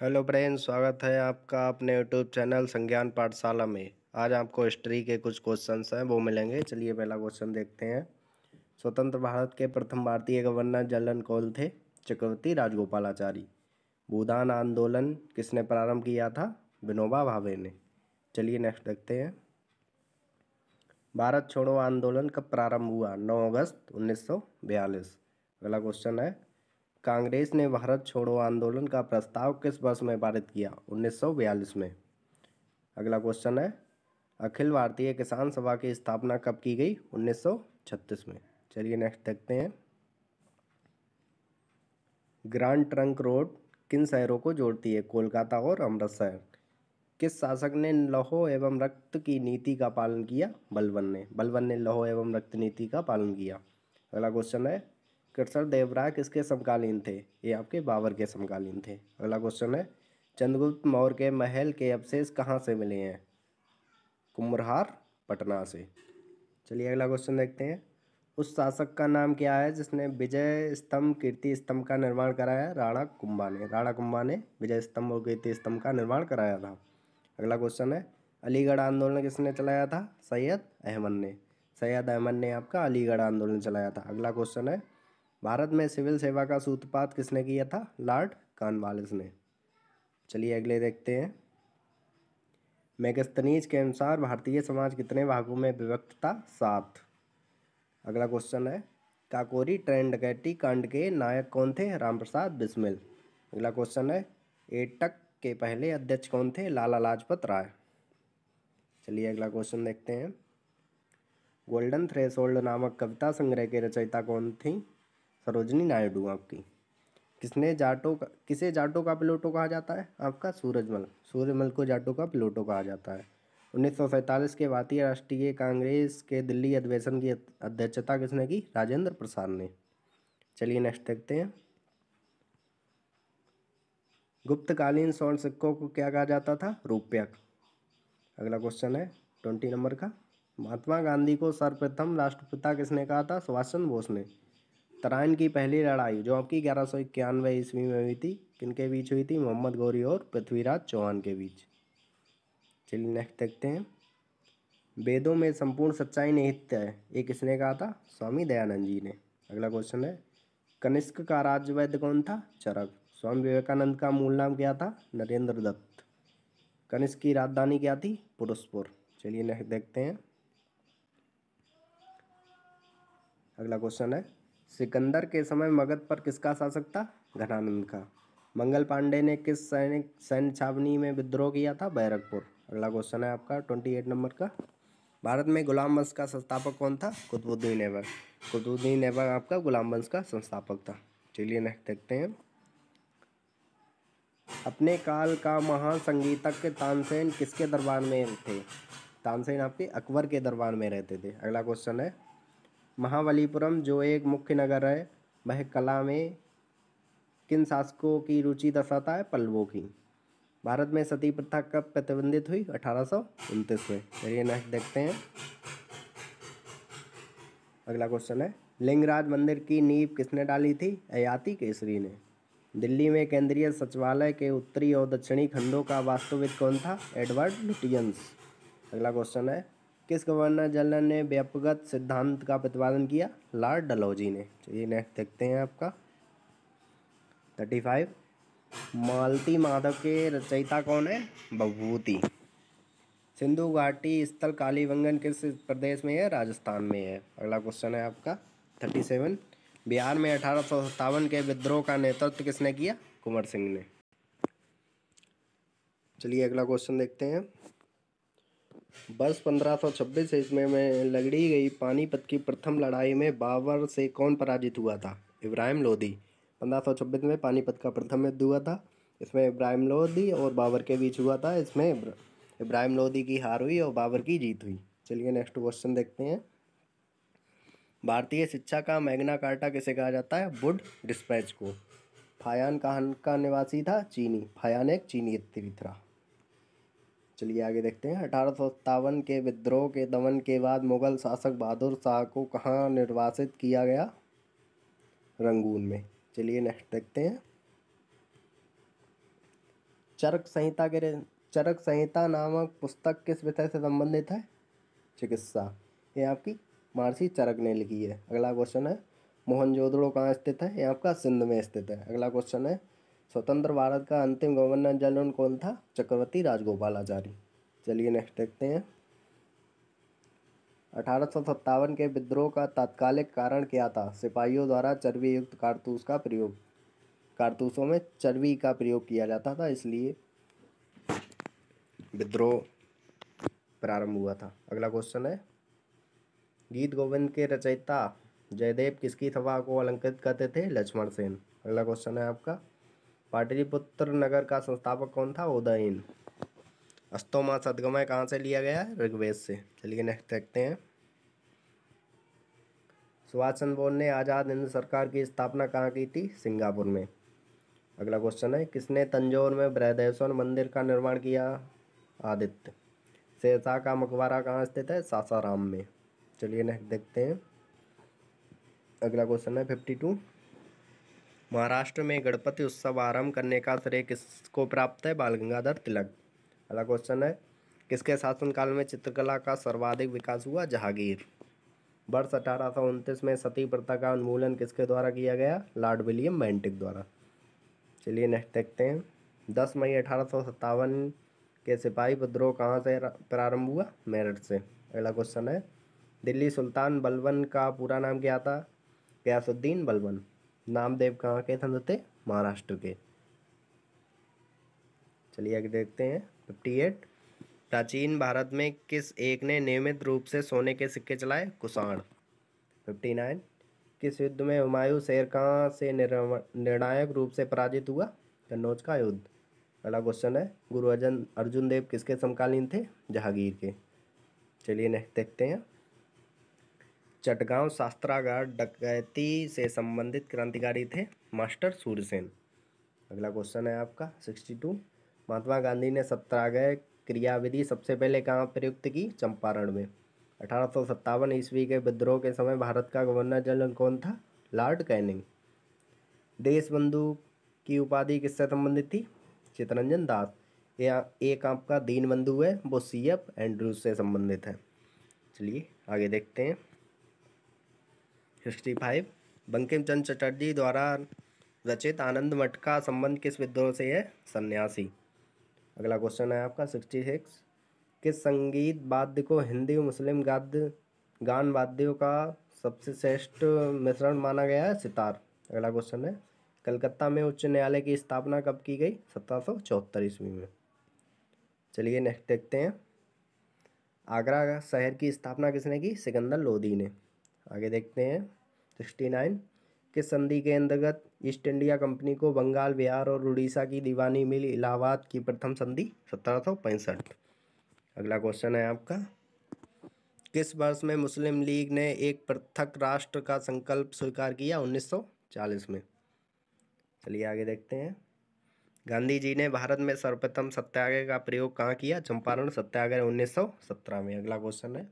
hello friends स्वागत है आपका अपने यूट्यूब चैनल संज्ञान पाठशाला में आज आपको हिस्ट्री के कुछ क्वेश्चंस हैं वो मिलेंगे चलिए पहला क्वेश्चन देखते हैं स्वतंत्र भारत के प्रथम भारतीय गवर्नर जलन कौल थे चक्रवर्ती राजगोपालाचारी भूदान आंदोलन किसने प्रारंभ किया था विनोबा भावे ने चलिए नेक्स्ट देखते हैं भारत छोड़ो आंदोलन कब प्रारंभ हुआ नौ अगस्त उन्नीस अगला क्वेश्चन है कांग्रेस ने भारत छोड़ो आंदोलन का प्रस्ताव किस वर्ष में पारित किया 1942 में अगला क्वेश्चन है अखिल भारतीय किसान सभा की स्थापना कब की गई 1936 में चलिए नेक्स्ट देखते हैं ग्रांड ट्रंक रोड किन शहरों को जोड़ती है कोलकाता और अमृतसर किस शासक ने लौह एवं रक्त की नीति का पालन किया बलवन ने बलवन ने लौह एवं रक्त नीति का पालन किया अगला क्वेश्चन है कृष्ण देवराय किसके समकालीन थे ये आपके बाबर के समकालीन थे अगला क्वेश्चन है चंद्रगुप्त मौर्य के महल के अवशेष कहाँ से मिले हैं कुम्हार पटना से चलिए अगला क्वेश्चन देखते हैं उस शासक का नाम क्या है जिसने विजय स्तंभ कीर्ति स्तंभ का निर्माण कराया राणा कुंभा ने राणा कुंभा ने विजय स्तंभ और कीर्ति स्तंभ का निर्माण कराया था अगला क्वेश्चन है अलीगढ़ आंदोलन किसने चलाया था सैयद अहमद ने सैयद अहमद ने आपका अलीगढ़ आंदोलन चलाया था अगला क्वेश्चन है भारत में सिविल सेवा का सूत्रपात किसने किया था लॉर्ड कानवालिस ने चलिए अगले देखते हैं मैगस्तनीज के अनुसार भारतीय समाज कितने भागों में विभक्त था सात अगला क्वेश्चन है काकोरी ट्रेन डकैती कांड के नायक कौन थे रामप्रसाद बिस्मिल अगला क्वेश्चन है एटक के पहले अध्यक्ष कौन थे लाला लाजपत राय चलिए अगला क्वेश्चन देखते हैं गोल्डन थ्रेसोल्ड नामक कविता संग्रह के रचयिता कौन थी सरोजनी नायडू आपकी किसने जाटो का किसे जाटो का पिलोटो कहा जाता है आपका सूरजमल सूरजमल को जाटो का प्लोटो कहा जाता है उन्नीस के भारतीय राष्ट्रीय कांग्रेस के दिल्ली अधिवेशन की अध्यक्षता किसने की राजेंद्र प्रसाद ने चलिए नेक्स्ट देखते हैं गुप्तकालीन स्वर्ण सिक्कों को क्या कहा जाता था रुपयक अगला क्वेश्चन है ट्वेंटी नंबर का महात्मा गांधी को सर्वप्रथम राष्ट्रपिता किसने कहा था सुभाष चंद्र बोस ने तराइन की पहली लड़ाई जो आपकी ग्यारह सौ इक्यानवे ईस्वी में हुई थी किनके बीच हुई थी मोहम्मद गौरी और पृथ्वीराज चौहान के बीच चलिए नेक्स्ट देखते हैं वेदों में संपूर्ण सच्चाई निहित है ये किसने कहा था स्वामी दयानंद जी ने अगला क्वेश्चन है कनिष्क का राज्य वैद्य कौन था चरक स्वामी विवेकानंद का मूल नाम क्या था नरेंद्र दत्त कनिष्क की राजधानी क्या थी पुरुषपुर चलिए नेक्स्ट देखते हैं अगला क्वेश्चन है सिकंदर के समय मगध पर किसका शासक था घनानंद का मंगल पांडे ने किस सैनिक सैन्य छावनी में विद्रोह किया था बैरकपुर अगला क्वेश्चन है आपका ट्वेंटी एट नंबर का भारत में गुलाम वंश का संस्थापक कौन था कुतुबुद्दीन ऐबक कुतुबुद्दीन ऐबक आपका गुलाम वंश का संस्थापक था चलिए नेक्स्ट देखते हैं अपने काल का महान संगीतज्ञ तानसेन किसके दरबार में थे तानसेन आपके अकबर के दरबार में रहते थे अगला क्वेश्चन है महाबलीपुरम जो एक मुख्य नगर है वह कला में किन शासकों की रुचि दर्शाता है पल्लवों की भारत में सती प्रथा कब प्रतिबंधित हुई अठारह में चलिए नेक्स्ट देखते हैं अगला क्वेश्चन है लिंगराज मंदिर की नींव किसने डाली थी अयाति केसरी ने दिल्ली में केंद्रीय सचिवालय के उत्तरी और दक्षिणी खंडों का वास्तुविद कौन था एडवर्ड लुटियंस अगला क्वेश्चन है किस गवर्नर जनरल ने व्यापगत सिद्धांत का प्रतिपादन किया लॉर्ड डलोजी ने चलिए नेक्स्ट देखते हैं आपका थर्टी फाइव मालती माधव के रचयिता कौन है बभूति सिंधु घाटी स्थल कालीबंगन किस प्रदेश में है राजस्थान में है अगला क्वेश्चन है आपका थर्टी सेवन बिहार में अठारह सौ सत्तावन के विद्रोह का नेतृत्व किसने किया कुंवर सिंह ने चलिए अगला क्वेश्चन देखते हैं वर्ष पंद्रह सौ छब्बीस ईस्वी में लगड़ी गई पानीपत की प्रथम लड़ाई में बाबर से कौन पराजित हुआ था इब्राहिम लोदी पंद्रह सौ छब्बीस में पानीपत का प्रथम युद्ध हुआ था इसमें इब्राहिम लोदी और बाबर के बीच हुआ था इसमें इब्राहिम लोदी की हार हुई और बाबर की जीत हुई चलिए नेक्स्ट क्वेश्चन देखते हैं भारतीय शिक्षा का मैग्ना कार्टा किसे कहा जाता है बुड डिस्पैच को फायान कहान का निवासी था चीनी फायान एक चीनी था चलिए आगे देखते हैं अठारह के विद्रोह के दमन के बाद मुगल शासक बहादुर शाह को कहाँ निर्वासित किया गया रंगून में चलिए नेक्स्ट देखते हैं चरक संहिता के चरक संहिता नामक पुस्तक किस विषय से संबंधित है चिकित्सा ये आपकी मार्सी चरक ने लिखी है अगला क्वेश्चन है मोहनजोदड़ो कहाँ स्थित है ये आपका सिंध में स्थित है अगला क्वेश्चन है स्वतंत्र भारत का अंतिम गवर्नर जनरल कौन था चक्रवर्ती राजगोपाल आचार्य चलिए नेक्स्ट देखते हैं अठारह के विद्रोह का तात्कालिक कारण क्या था सिपाहियों द्वारा चर्बी युक्त कारतूस का प्रयोग कारतूसों में चर्बी का प्रयोग किया जाता था इसलिए विद्रोह प्रारंभ हुआ था अगला क्वेश्चन है गीत गोविंद के रचयिता जयदेव किसकी सभा को अलंकृत करते थे लक्ष्मण सेन अगला क्वेश्चन है आपका पाटलिपुत्र नगर का संस्थापक कौन था उदयन अस्तोमा सदगमय कहाँ से लिया गया है ऋग्वेद से चलिए नेक्स्ट देखते हैं सुभाष चंद्र बोस ने आज़ाद हिंद सरकार की स्थापना कहाँ की थी सिंगापुर में अगला क्वेश्चन है किसने तंजौर में बृहदेश्वर मंदिर का निर्माण किया आदित्य शेरशाह का मकबरा कहाँ स्थित है सासाराम में चलिए नेक्स्ट देखते हैं अगला क्वेश्चन है फिफ्टी टू महाराष्ट्र में गणपति उत्सव आरंभ करने का श्रेय किसको प्राप्त है बाल गंगाधर तिलक अगला क्वेश्चन है किसके शासनकाल में चित्रकला का सर्वाधिक विकास हुआ जहांगीर वर्ष अठारह में सती प्रथा का उन्मूलन किसके द्वारा किया गया लॉर्ड विलियम मैंटिक द्वारा चलिए नेक्स्ट देखते हैं दस मई अठारह के सिपाही विद्रोह कहाँ से प्रारंभ हुआ मेरठ से अगला क्वेश्चन है दिल्ली सुल्तान बलवन का पूरा नाम क्या था गयासुद्दीन बलवन नामदेव कहाँ के थे महाराष्ट्र के चलिए आगे देखते हैं फिफ्टी एट प्राचीन भारत में किस एक ने नियमित रूप से सोने के सिक्के चलाए कुषाण फिफ्टी नाइन किस युद्ध में हुमायूं शेर खां से निर्णायक रूप से पराजित हुआ कन्नौज का युद्ध अगला क्वेश्चन है गुरु अर्जन अर्जुन देव किसके समकालीन थे जहांगीर के चलिए नेक्स्ट देखते हैं चटगांव शास्त्रागार डकैती से संबंधित क्रांतिकारी थे मास्टर सूर्यसेन अगला क्वेश्चन है आपका सिक्सटी टू महात्मा गांधी ने सत्याग्रह क्रियाविधि सबसे पहले कहाँ प्रयुक्त की चंपारण में अठारह ईस्वी के विद्रोह के समय भारत का गवर्नर जनरल कौन था लॉर्ड कैनिंग देश बंधु की उपाधि किससे संबंधित थी चितरंजन दास या एक आपका दीन बंधु है वो सी एफ एंड्रूज से संबंधित है चलिए आगे देखते हैं सिक्सटी फाइव बंकिम चंद चटर्जी द्वारा रचित आनंद मठ का संबंध किस विद्रोह से है सन्यासी अगला क्वेश्चन है आपका सिक्सटी सिक्स किस संगीत वाद्य को हिंदी मुस्लिम गाद्य गान वाद्यों का सबसे श्रेष्ठ मिश्रण माना गया है सितार अगला क्वेश्चन है कलकत्ता में उच्च न्यायालय की स्थापना कब की गई सत्रह सौ चौहत्तर ईस्वी में चलिए नेक्स्ट देखते हैं आगरा शहर की स्थापना किसने की सिकंदर लोधी ने आगे देखते हैं सिक्सटी नाइन किस संधि के अंतर्गत ईस्ट इंडिया कंपनी को बंगाल बिहार और उड़ीसा की दीवानी मिल इलाहाबाद की प्रथम संधि सत्रह अगला क्वेश्चन है आपका किस वर्ष में मुस्लिम लीग ने एक पृथक राष्ट्र का संकल्प स्वीकार किया 1940 में चलिए आगे देखते हैं गांधी जी ने भारत में सर्वप्रथम सत्याग्रह का प्रयोग कहाँ किया चंपारण सत्याग्रह 1917 में अगला क्वेश्चन है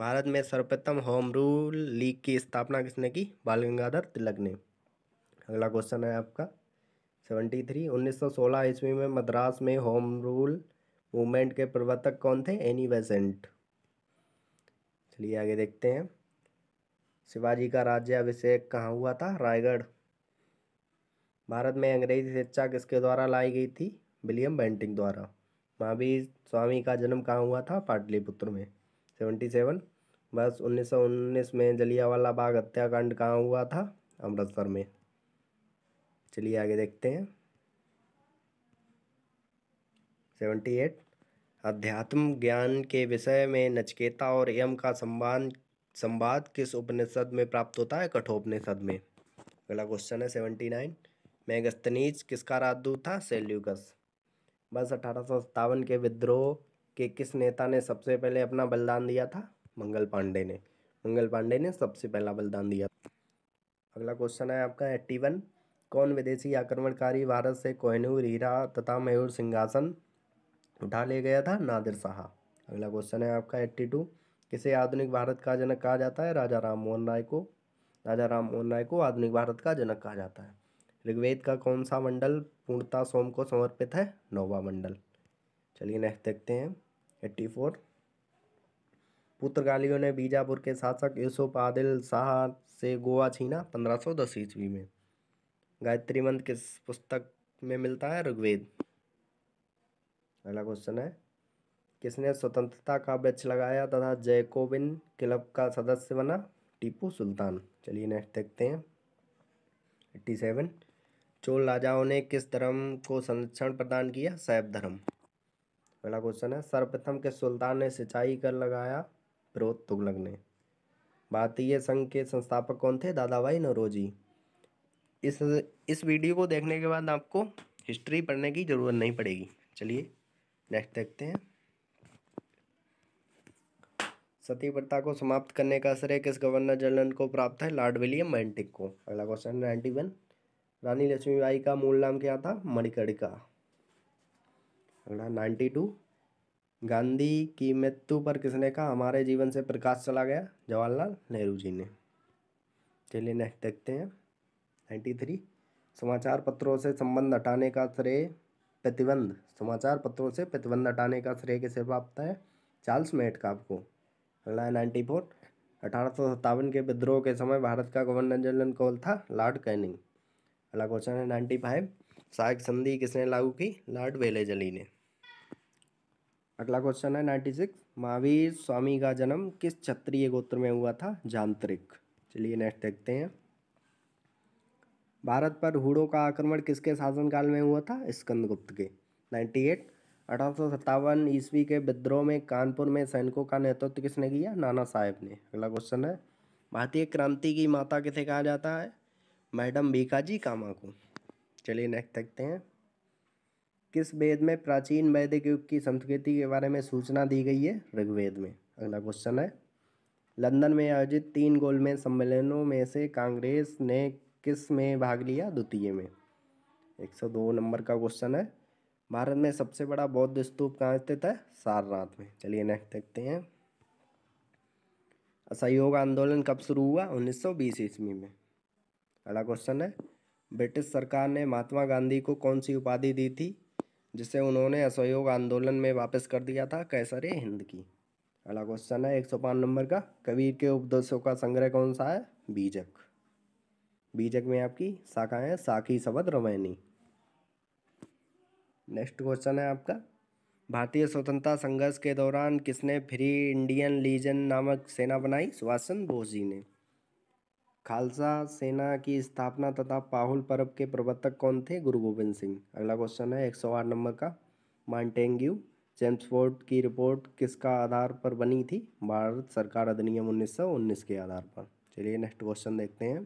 भारत में सर्वप्रथम होम रूल लीग की स्थापना किसने की बाल गंगाधर तिलक ने अगला क्वेश्चन है आपका सेवेंटी थ्री उन्नीस सौ सोलह ईस्वी में मद्रास में होम रूल मूवमेंट के प्रवर्तक कौन थे एनी बेसेंट चलिए आगे देखते हैं शिवाजी का राज्यभिषेक कहाँ हुआ था रायगढ़ भारत में अंग्रेजी शिक्षा किसके द्वारा लाई गई थी विलियम बेंटिंग द्वारा महावीर स्वामी का जन्म कहाँ हुआ था पाटलिपुत्र में सेवेंटी सेवन बस उन्नीस सौ उन्नीस में जलियावाला बाग हत्याकांड कहाँ हुआ था अमृतसर में चलिए आगे देखते हैं सेवेंटी एट अध्यात्म ज्ञान के विषय में नचकेता और यम का संवाद संवाद किस उपनिषद में प्राप्त होता है कठोपनिषद में अगला क्वेश्चन है सेवेंटी नाइन मैगस्तनीज किसका राजदूत था सेल्यूकस बस अठारह सौ सत्तावन के विद्रोह कि किस नेता ने सबसे पहले अपना बलिदान दिया था मंगल पांडे ने मंगल पांडे ने सबसे पहला बलिदान दिया अगला क्वेश्चन है आपका एट्टी वन कौन विदेशी आक्रमणकारी भारत से कोहनूर हीरा तथा मयूर सिंहासन उठा ले गया था नादिर शाह अगला क्वेश्चन है आपका एट्टी टू किसे आधुनिक भारत का जनक कहा जाता है राजा राम मोहन राय को राजा राम मोहन राय को आधुनिक भारत का जनक कहा जाता है ऋग्वेद का कौन सा मंडल पूर्णता सोम को समर्पित है नोवा मंडल चलिए नेक्स्ट देखते हैं एट्टी फोर पुर्तगालियों ने बीजापुर के शासक यूसुफ आदिल शाह से गोवा छीना पंद्रह सौ दस ईस्वी में गायत्री मंत्र किस पुस्तक में मिलता है ऋग्वेद अगला क्वेश्चन है किसने स्वतंत्रता का बेच लगाया तथा जैकोबिन क्लब का सदस्य बना टीपू सुल्तान चलिए नेक्स्ट देखते हैं एट्टी सेवन चोल राजाओं ने किस धर्म को संरक्षण प्रदान किया सैब धर्म अगला क्वेश्चन है सर्वप्रथम के सुल्तान ने सिंचाई कर लगाया प्रोत तुगलक ने भारतीय संघ के संस्थापक कौन थे दादा भाई नरोजी इस इस वीडियो को देखने के बाद आपको हिस्ट्री पढ़ने की ज़रूरत नहीं पड़ेगी चलिए नेक्स्ट देखते हैं सती प्रथा को समाप्त करने का श्रेय किस गवर्नर जनरल को प्राप्त है लॉर्ड विलियम मैंटिक को अगला question ninety one Rani Lakshmibai का मूल नाम क्या था मणिकर्णिका अगला नाइन्टी टू गांधी की मृत्यु पर किसने कहा हमारे जीवन से प्रकाश चला गया जवाहरलाल नेहरू जी ने चलिए नेक्स्ट देखते हैं नाइन्टी थ्री समाचार पत्रों से संबंध हटाने का श्रेय प्रतिबंध समाचार पत्रों से प्रतिबंध हटाने का श्रेय किसे प्राप्त है चार्ल्स मेट का आपको अगला है नाइन्टी फोर अठारह सौ सत्तावन के विद्रोह के समय भारत का गवर्नर जनरल कौन था लॉर्ड कैनिंग अगला क्वेश्चन है नाइन्टी फाइव सहायक संधि किसने लागू की लॉर्ड वेलेजली ने अगला क्वेश्चन है नाइन्टी सिक्स महावीर स्वामी का जन्म किस क्षत्रिय गोत्र में हुआ था जांत्रिक चलिए नेक्स्ट देखते हैं भारत पर हुड़ों का आक्रमण किसके शासनकाल में हुआ था स्कंदगुप्त के नाइन्टी एट अठारह ईस्वी के विद्रोह में कानपुर में सैनिकों का नेतृत्व किसने किया नाना साहेब ने अगला क्वेश्चन है भारतीय क्रांति की माता किसे कहा जाता है मैडम बीकाजी कामा को चलिए नेक्स्ट देखते हैं किस वेद में प्राचीन वैदिक युग की संस्कृति के बारे में सूचना दी गई है ऋग्वेद में अगला क्वेश्चन है लंदन में आयोजित तीन गोलमेज सम्मेलनों में से कांग्रेस ने किस में भाग लिया द्वितीय में एक सौ दो नंबर का क्वेश्चन है भारत में सबसे बड़ा बौद्ध स्तूप कहाँ स्थित है सारनाथ में चलिए नेक्स्ट देखते हैं असहयोग आंदोलन कब शुरू हुआ 1920 ईस्वी में अगला क्वेश्चन है ब्रिटिश सरकार ने महात्मा गांधी को कौन सी उपाधि दी थी जिसे उन्होंने असहयोग आंदोलन में वापस कर दिया था कैसर हिंद की अगला क्वेश्चन है एक सौ पाँच नंबर का कबीर के उपदेशों का संग्रह कौन सा है बीजक बीजक में आपकी शाखा है साखी सबद रवैनी नेक्स्ट क्वेश्चन है आपका भारतीय स्वतंत्रता संघर्ष के दौरान किसने फ्री इंडियन लीजन नामक सेना बनाई सुभाष चंद्र बोस जी ने खालसा सेना की स्थापना तथा पाहुल परब के प्रवर्तक कौन थे गुरु गोविंद सिंह अगला क्वेश्चन है एक सौ आठ नंबर का माउंटेंग्यू जेम्स की रिपोर्ट किसका आधार पर बनी थी भारत सरकार अधिनियम उन्नीस सौ उन्नीस के आधार पर चलिए नेक्स्ट क्वेश्चन देखते हैं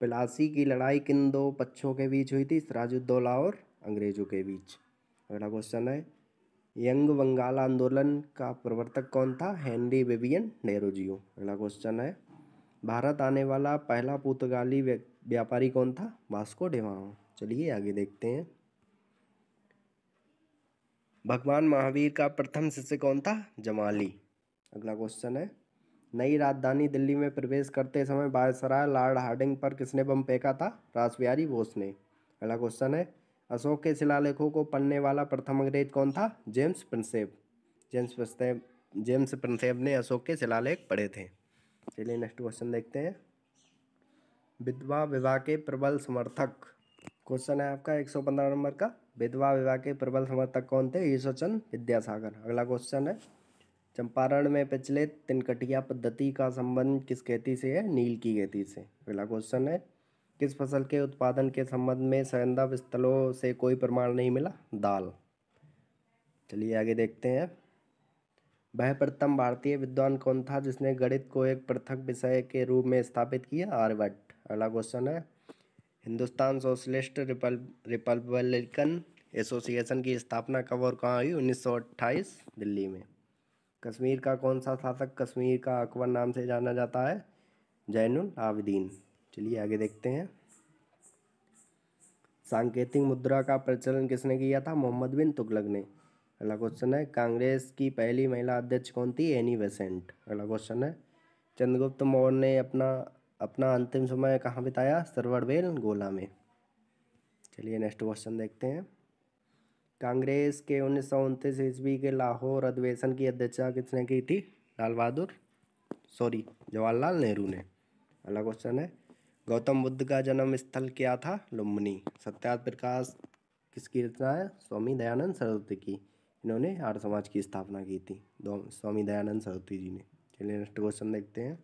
पिलासी की लड़ाई किन दो पक्षों के बीच हुई थी सराजुद्दौला और अंग्रेजों के बीच अगला क्वेश्चन है यंग बंगाल आंदोलन का प्रवर्तक कौन था हेनरी बेबियन नेहरू जियो अगला क्वेश्चन है भारत आने वाला पहला पुर्तगाली व्यापारी कौन था वास्को डेवाओ चलिए आगे देखते हैं भगवान महावीर का प्रथम शिष्य कौन था जमाली अगला क्वेश्चन है नई राजधानी दिल्ली में प्रवेश करते समय बायसराय लॉर्ड हार्डिंग पर किसने बम फेंका था रासबिहारी बोस ने अगला क्वेश्चन है अशोक के शिलालेखों को पढ़ने वाला प्रथम अंग्रेज कौन था James Prinsep James Prinsep James Prinsep ने अशोक के शिलालेख पढ़े थे चलिए नेक्स्ट क्वेश्चन देखते हैं विधवा विवाह के प्रबल समर्थक क्वेश्चन है आपका एक सौ पंद्रह नंबर का विधवा विवाह के प्रबल समर्थक कौन थे ईश्वरचंद विद्यासागर अगला क्वेश्चन है चंपारण में पिछले तिनकटिया पद्धति का संबंध किस खेती से है नील की खेती से अगला क्वेश्चन है किस फसल के उत्पादन के संबंध में सरंदा स्थलों से कोई प्रमाण नहीं मिला दाल चलिए आगे देखते हैं वह प्रथम भारतीय विद्वान कौन था जिसने गणित को एक पृथक विषय के रूप में स्थापित किया आर्यभट्ट अगला क्वेश्चन है हिंदुस्तान सोशलिस्ट रिपब्लिकन एसोसिएशन की स्थापना कब और कहाँ हुई 1928 दिल्ली में कश्मीर का कौन सा शासक कश्मीर का अकबर नाम से जाना जाता है जैनुल आबदीन चलिए आगे देखते हैं सांकेतिक मुद्रा का प्रचलन किसने किया था मोहम्मद बिन तुगलक ने अगला क्वेश्चन है कांग्रेस की पहली महिला अध्यक्ष कौन थी एनी वेसेंट अगला क्वेश्चन है चंद्रगुप्त मौर्य ने अपना अपना अंतिम समय कहाँ बिताया सरवरवेल गोला में चलिए नेक्स्ट क्वेश्चन देखते हैं कांग्रेस के उन्नीस सौ उनतीस ईस्वी के लाहौर अधिवेशन की अध्यक्षता किसने की थी लाल बहादुर सॉरी जवाहरलाल नेहरू ने अगला क्वेश्चन है गौतम बुद्ध का जन्म स्थल क्या था लुम्बनी सत्या प्रकाश किसकी रचना है स्वामी दयानंद सरस्वती की इन्होंने आर्य समाज की स्थापना की थी स्वामी दयानंद सरस्वती जी ने चलिए नेक्स्ट क्वेश्चन देखते हैं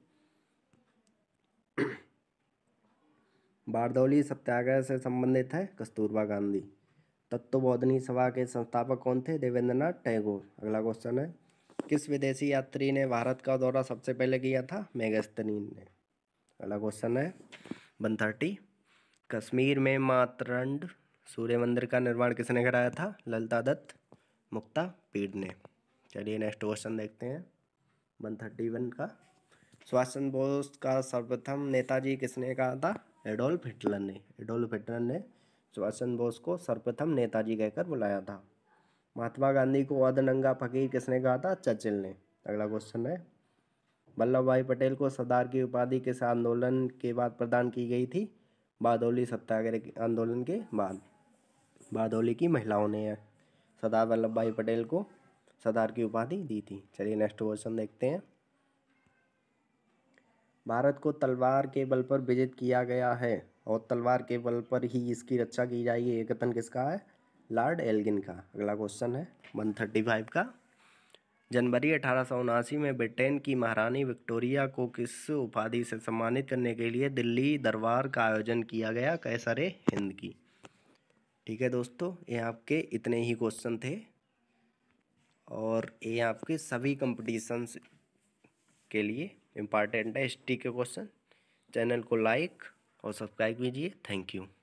बारदौली सत्याग्रह से संबंधित है कस्तूरबा गांधी तत्वबोधनी सभा के संस्थापक कौन थे देवेंद्रनाथ टैगोर अगला क्वेश्चन है किस विदेशी यात्री ने भारत का दौरा सबसे पहले किया था मेगास्तनी ने अगला क्वेश्चन है वन थर्टी कश्मीर में मातरंड सूर्य मंदिर का निर्माण किसने कराया था ललता दत्त मुक्ता पीड ने चलिए नेक्स्ट क्वेश्चन देखते हैं वन थर्टी वन का सुभाष चंद्र बोस का सर्वप्रथम नेताजी किसने कहा था एडोल्फ हिटलर ने एडोल्फ हिटलर ने सुभाष चंद्र बोस को सर्वप्रथम नेताजी कहकर बुलाया था महात्मा गांधी को अधनंगा फकीर किसने कहा था चचिल ने अगला क्वेश्चन है वल्लभ भाई पटेल को सरदार की उपाधि किस आंदोलन के बाद प्रदान की गई थी बादौली सत्याग्रह आंदोलन के बाद बादौली की महिलाओं ने सरदार वल्लभ भाई पटेल को सरदार की उपाधि दी थी चलिए नेक्स्ट क्वेश्चन देखते हैं भारत को तलवार के बल पर विजित किया गया है और तलवार के बल पर ही इसकी रक्षा की जाएगी ये कथन किसका है लॉर्ड एल्गिन का अगला क्वेश्चन है वन थर्टी फाइव का जनवरी अठारह सौ उनासी में ब्रिटेन की महारानी विक्टोरिया को किस उपाधि से सम्मानित करने के लिए दिल्ली दरबार का आयोजन किया गया कैसरे हिंद की ठीक है दोस्तों ये आपके इतने ही क्वेश्चन थे और ये आपके सभी कंपटीशंस के लिए इम्पॉर्टेंट है हिस्ट्री के क्वेश्चन चैनल को लाइक और सब्सक्राइब कीजिए थैंक यू